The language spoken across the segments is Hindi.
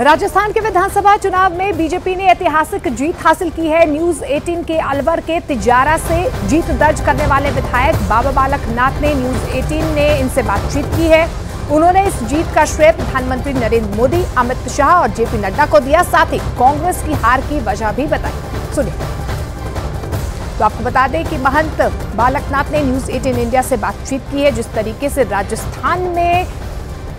राजस्थान के विधानसभा चुनाव में बीजेपी ने ऐतिहासिक जीत हासिल की है न्यूज 18 के अलवर के तिजारा से जीत दर्ज करने वाले विधायक बाबा बालक नाथ ने न्यूज 18 ने इनसे बातचीत की है उन्होंने इस जीत का श्रेय प्रधानमंत्री नरेंद्र मोदी अमित शाह और जेपी नड्डा को दिया साथ ही कांग्रेस की हार की वजह भी बताई सुनिए तो आपको बता दें कि महंत बालकनाथ ने न्यूज 18 इंडिया से बातचीत की है जिस तरीके से राजस्थान में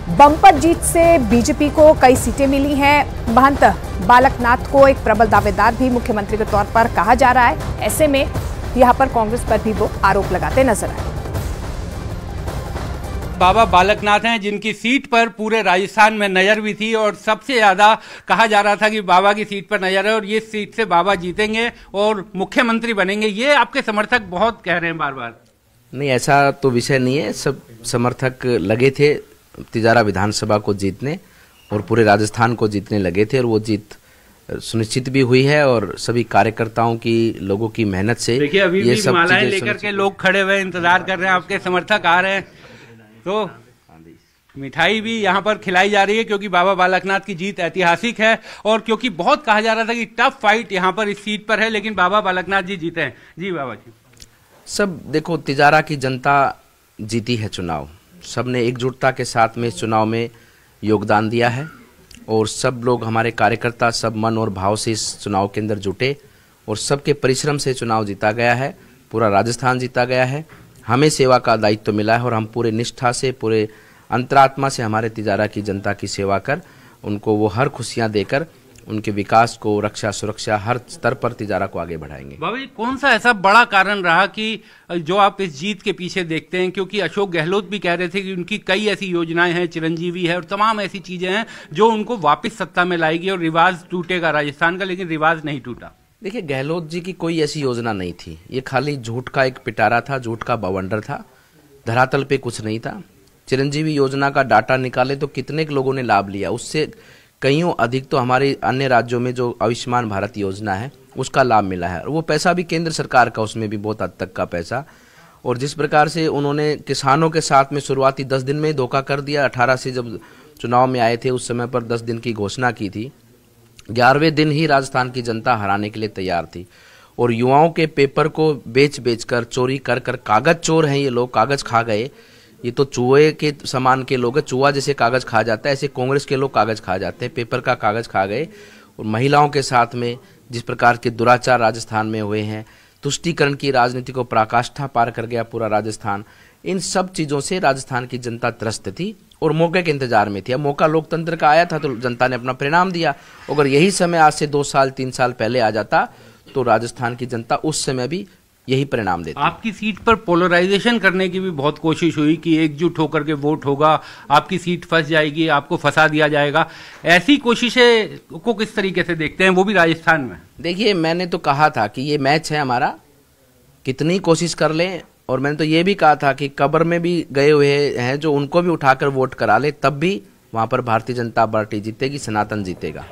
बम्पर जीत से बीजेपी को कई सीटें मिली हैं महंत बालकनाथ को एक प्रबल दावेदार भी मुख्यमंत्री के तौर पर कहा जा रहा है ऐसे में यहाँ पर कांग्रेस पर भी वो आरोप लगाते नजर आए बाबा बालकनाथ हैं जिनकी सीट पर पूरे राजस्थान में नजर भी थी और सबसे ज्यादा कहा जा रहा था कि बाबा की सीट पर नजर है और ये सीट से बाबा जीतेंगे और मुख्यमंत्री बनेंगे ये आपके समर्थक बहुत कह रहे हैं बार बार नहीं ऐसा तो विषय नहीं है सब समर्थक लगे थे तिजारा विधानसभा को जीतने और पूरे राजस्थान को जीतने लगे थे और वो जीत सुनिश्चित भी हुई है और सभी कार्यकर्ताओं की लोगों की मेहनत से देखिए अभी ये सब मालाएं लेकर के लोग खड़े हुए इंतजार कर रहे हैं आपके समर्थक आ रहे हैं तो मिठाई भी यहाँ पर खिलाई जा रही है क्योंकि बाबा बालकनाथ की जीत ऐतिहासिक है और क्योंकि बहुत कहा जा रहा था कि टफ फाइट यहाँ पर इस सीट पर है लेकिन बाबा बालकनाथ जी जीते हैं जी बाबा जी सब देखो तिजारा की जनता जीती है चुनाव सब ने एकजुटता के साथ में इस चुनाव में योगदान दिया है और सब लोग हमारे कार्यकर्ता सब मन और भाव से इस चुनाव के अंदर जुटे और सबके परिश्रम से चुनाव जीता गया है पूरा राजस्थान जीता गया है हमें सेवा का दायित्व तो मिला है और हम पूरे निष्ठा से पूरे अंतरात्मा से हमारे तिजारा की जनता की सेवा कर उनको वो हर खुशियाँ देकर उनके विकास को रक्षा सुरक्षा हर स्तर पर तिजारा को आगे बढ़ाएंगे बाबा जी कौन सा ऐसा बड़ा कारण रहा कि जो आप इस जीत के पीछे देखते हैं क्योंकि अशोक गहलोत भी कह रहे थे कि उनकी कई ऐसी योजनाएं हैं चिरंजीवी है और तमाम ऐसी चीजें हैं जो उनको वापस सत्ता में लाएगी और रिवाज टूटेगा राजस्थान का लेकिन रिवाज नहीं टूटा देखिए गहलोत जी की कोई ऐसी योजना नहीं थी ये खाली झूठ का एक पिटारा था झूठ का बवंडर था धरातल पे कुछ नहीं था चिरंजीवी योजना का डाटा निकाले तो कितने लोगों ने लाभ लिया उससे कईयों अधिक तो हमारे अन्य राज्यों में जो आयुष्मान भारत योजना है उसका लाभ मिला है और वो पैसा भी केंद्र सरकार का उसमें भी बहुत हद तक का पैसा और जिस प्रकार से उन्होंने किसानों के साथ में शुरुआती दस दिन में ही धोखा कर दिया अठारह से जब चुनाव में आए थे उस समय पर दस दिन की घोषणा की थी ग्यारहवें दिन ही राजस्थान की जनता हराने के लिए तैयार थी और युवाओं के पेपर को बेच बेच कर चोरी कर कर कागज चोर हैं ये लोग कागज खा गए ये तो चूहे के समान के लोग है चूहा जैसे कागज़ खा जाता है ऐसे कांग्रेस के लोग कागज़ खा जाते हैं पेपर का कागज़ खा गए और महिलाओं के साथ में जिस प्रकार के दुराचार राजस्थान में हुए हैं तुष्टिकरण की राजनीति को पराकाष्ठा पार कर गया पूरा राजस्थान इन सब चीज़ों से राजस्थान की जनता त्रस्त थी और मौके के इंतजार में थी अब मौका लोकतंत्र का आया था तो जनता ने अपना परिणाम दिया अगर यही समय आज से दो साल तीन साल पहले आ जाता तो राजस्थान की जनता उस समय भी यही परिणाम देता आपकी सीट पर पोलराइजेशन करने की भी बहुत कोशिश हुई कि एकजुट होकर के वोट होगा आपकी सीट फंस जाएगी आपको फंसा दिया जाएगा ऐसी कोशिशें को किस तरीके से देखते हैं वो भी राजस्थान में देखिए मैंने तो कहा था कि ये मैच है हमारा कितनी कोशिश कर लें और मैंने तो ये भी कहा था कि कब्र में भी गए हुए हैं जो उनको भी उठाकर वोट करा ले तब भी वहाँ पर भारतीय जनता पार्टी जीतेगी सनातन जीतेगा